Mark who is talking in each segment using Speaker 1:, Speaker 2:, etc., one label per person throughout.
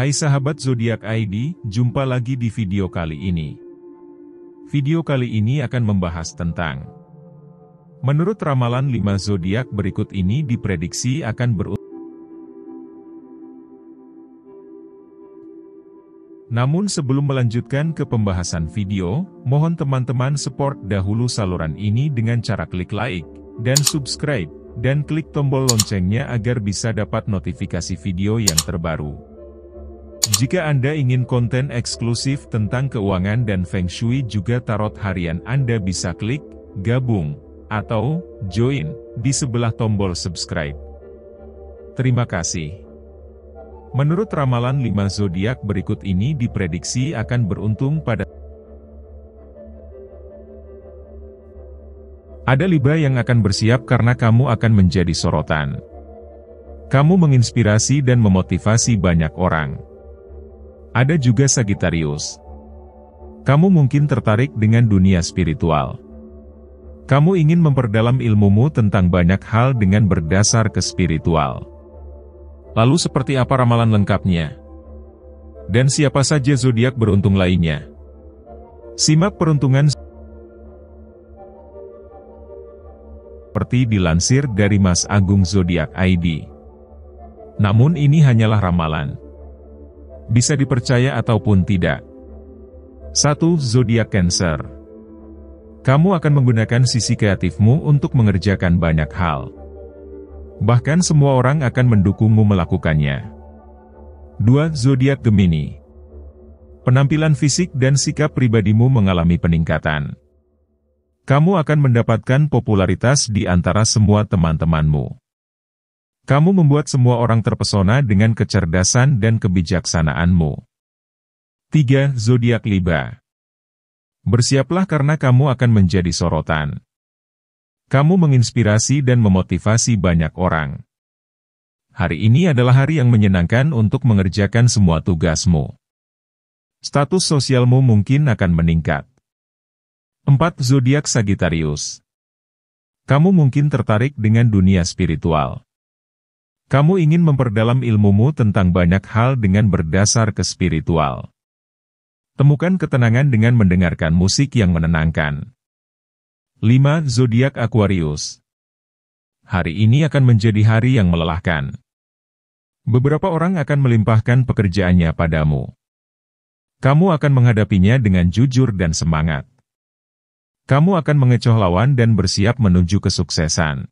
Speaker 1: Hai sahabat zodiak ID, jumpa lagi di video kali ini. Video kali ini akan membahas tentang Menurut ramalan 5 zodiak berikut ini diprediksi akan ber Namun sebelum melanjutkan ke pembahasan video, mohon teman-teman support dahulu saluran ini dengan cara klik like dan subscribe, dan klik tombol loncengnya agar bisa dapat notifikasi video yang terbaru. Jika Anda ingin konten eksklusif tentang keuangan dan Feng Shui juga tarot harian Anda bisa klik, gabung, atau join di sebelah tombol subscribe. Terima kasih. Menurut ramalan 5 zodiak berikut ini diprediksi akan beruntung pada Ada Libra yang akan bersiap karena kamu akan menjadi sorotan. Kamu menginspirasi dan memotivasi banyak orang. Ada juga Sagittarius. Kamu mungkin tertarik dengan dunia spiritual. Kamu ingin memperdalam ilmumu tentang banyak hal dengan berdasar ke spiritual. Lalu seperti apa ramalan lengkapnya? Dan siapa saja zodiak beruntung lainnya? Simak peruntungan seperti dilansir dari Mas Agung Zodiak ID. Namun ini hanyalah ramalan bisa dipercaya ataupun tidak. 1. Zodiak Cancer Kamu akan menggunakan sisi kreatifmu untuk mengerjakan banyak hal. Bahkan semua orang akan mendukungmu melakukannya. 2. Zodiak Gemini Penampilan fisik dan sikap pribadimu mengalami peningkatan. Kamu akan mendapatkan popularitas di antara semua teman-temanmu. Kamu membuat semua orang terpesona dengan kecerdasan dan kebijaksanaanmu. 3. Zodiak Liba. Bersiaplah karena kamu akan menjadi sorotan. Kamu menginspirasi dan memotivasi banyak orang. Hari ini adalah hari yang menyenangkan untuk mengerjakan semua tugasmu. Status sosialmu mungkin akan meningkat. 4. Zodiak Sagittarius Kamu mungkin tertarik dengan dunia spiritual. Kamu ingin memperdalam ilmumu tentang banyak hal dengan berdasar ke spiritual. Temukan ketenangan dengan mendengarkan musik yang menenangkan. 5. Zodiak Aquarius Hari ini akan menjadi hari yang melelahkan. Beberapa orang akan melimpahkan pekerjaannya padamu. Kamu akan menghadapinya dengan jujur dan semangat. Kamu akan mengecoh lawan dan bersiap menuju kesuksesan.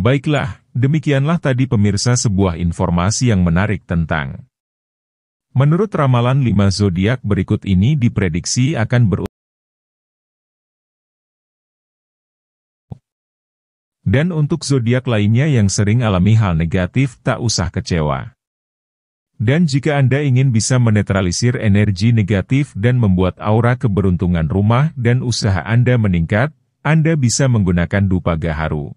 Speaker 1: Baiklah, demikianlah tadi pemirsa sebuah informasi yang menarik tentang. Menurut ramalan 5 zodiak berikut ini diprediksi akan ber Dan untuk zodiak lainnya yang sering alami hal negatif, tak usah kecewa. Dan jika Anda ingin bisa menetralisir energi negatif dan membuat aura keberuntungan rumah dan usaha Anda meningkat, Anda bisa menggunakan dupa gaharu.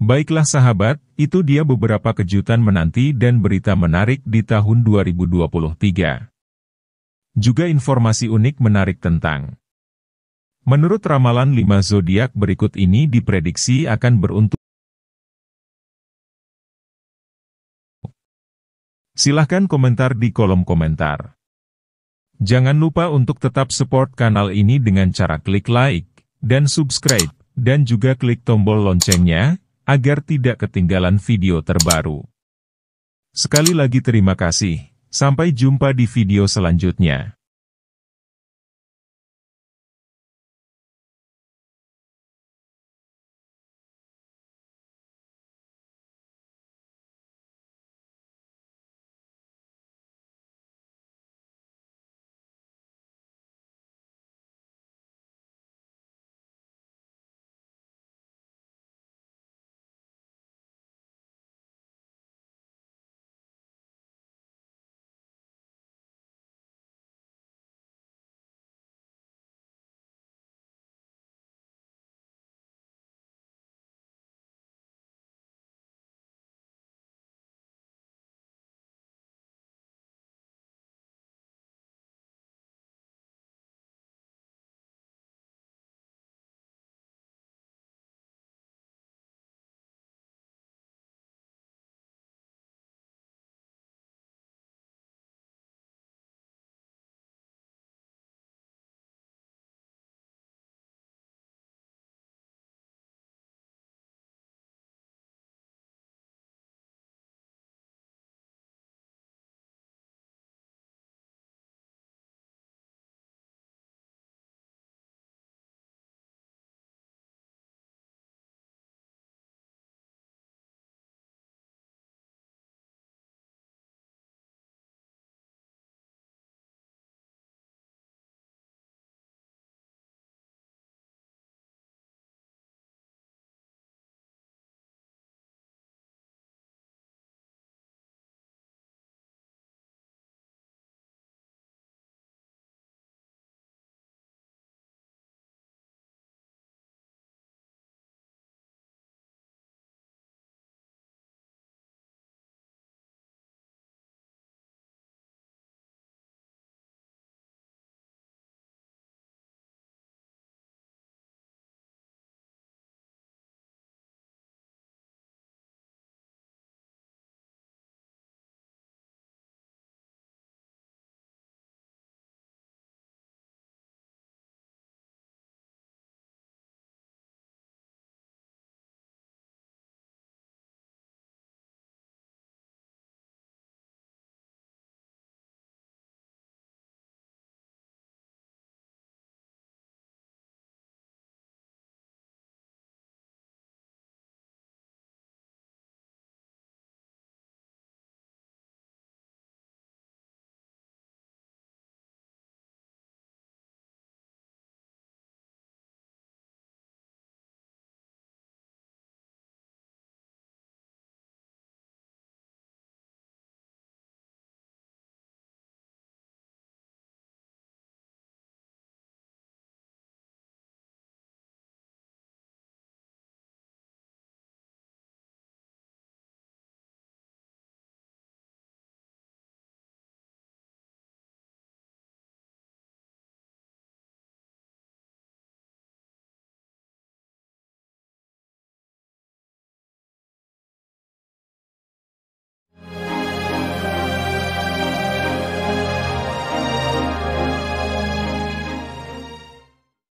Speaker 1: Baiklah sahabat, itu dia beberapa kejutan menanti dan berita menarik di tahun 2023. Juga informasi unik menarik tentang Menurut ramalan 5 zodiak berikut ini diprediksi akan beruntung Silahkan komentar di kolom komentar. Jangan lupa untuk tetap support kanal ini dengan cara klik like, dan subscribe, dan juga klik tombol loncengnya, agar tidak ketinggalan video terbaru. Sekali lagi terima kasih, sampai jumpa di video selanjutnya.